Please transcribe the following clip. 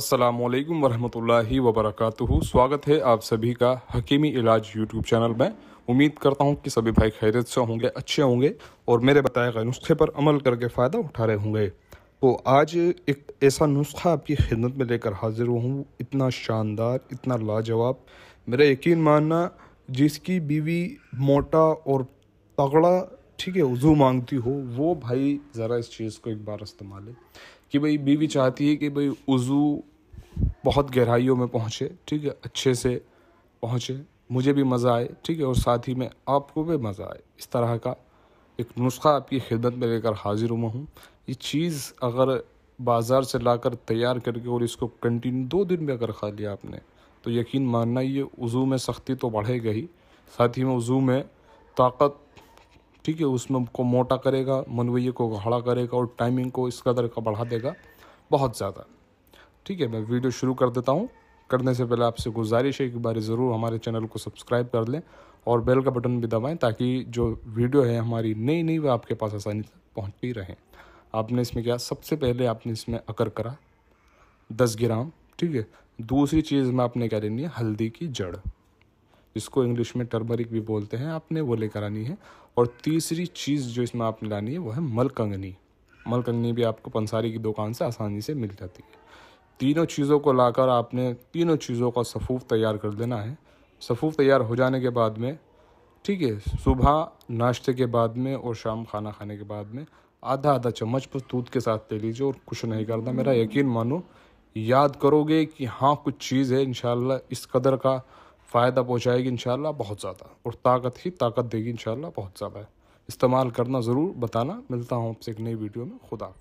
अस्सलाम वालेकुम वरहमतुल्लाहि वबरकatuह स्वागत है आप सभी का हकीमी इलाज यूट्यूब चैनल में उम्मीद करता हूँ कि सभी भाई खैरियत से होंगे अच्छे होंगे और मेरे बताए गए नुस्खे पर अमल करके फ़ायदा उठा रहे होंगे तो आज एक ऐसा नुस्खा आपकी खिदमत में लेकर हाजिर हूँ इतना शानदार इतना लाजवाब मेरा यकीन मानना जिसकी बीवी मोटा और तगड़ा ठीक है वज़ू मांगती हो वो भाई ज़रा इस चीज़ को एक बार इस्तेमाल है कि भाई बीवी चाहती है कि भाई वज़ू बहुत गहराइयों में पहुँचे ठीक है अच्छे से पहुँचे मुझे भी मज़ा आए ठीक है और साथ ही में आपको भी मज़ा आए इस तरह का एक नुस्खा आपकी खिदमत में लेकर हाजिर हुआ हूँ ये चीज़ अगर बाज़ार से लाकर तैयार करके और इसको कंटिन्यू दो दिन में अगर खा लिया आपने तो यकीन मानना ये वज़ू में सख्ती तो बढ़ेगा ही साथ ही में वज़ू में ताकत ठीक है उसमें को मोटा करेगा मनवैये को गाढ़ा करेगा और टाइमिंग को इस कदर का बढ़ा देगा बहुत ज़्यादा ठीक है मैं वीडियो शुरू कर देता हूँ करने से पहले आपसे गुजारिश है एक बार ज़रूर हमारे चैनल को सब्सक्राइब कर लें और बेल का बटन भी दबाएं ताकि जो वीडियो है हमारी नई नई वह आपके पास आसानी से पहुँचती रहें आपने इसमें क्या सबसे पहले आपने इसमें अकर करा दस ग्राम ठीक है दूसरी चीज़ में आपने क्या लेनी है हल्दी की जड़ जिसको इंग्लिश में टर्मरिक भी बोलते हैं आपने वो लेकर आनी है और तीसरी चीज़ जो इसमें आपने लानी है वो है मलकंगनी मलकंगनी भी आपको पंसारी की दुकान से आसानी से मिल जाती है तीनों चीज़ों को लाकर आपने तीनों चीज़ों का सफ़ूफ तैयार कर देना है सफ़ूफ तैयार हो जाने के बाद में ठीक है सुबह नाश्ते के बाद में और शाम खाना खाने के बाद में आधा आधा चम्मच पर दूध के साथ ले लीजिए और कुछ नहीं करना मेरा यकीन मानो याद करोगे कि हाँ कुछ चीज़ है इन इस कदर का फ़ायदा पहुँचाएगी इन बहुत ज़्यादा और ताकत ही ताकत देगी इन बहुत ज़्यादा इस्तेमाल करना ज़रूर बताना मिलता हूँ आपसे एक नई वीडियो में खुदा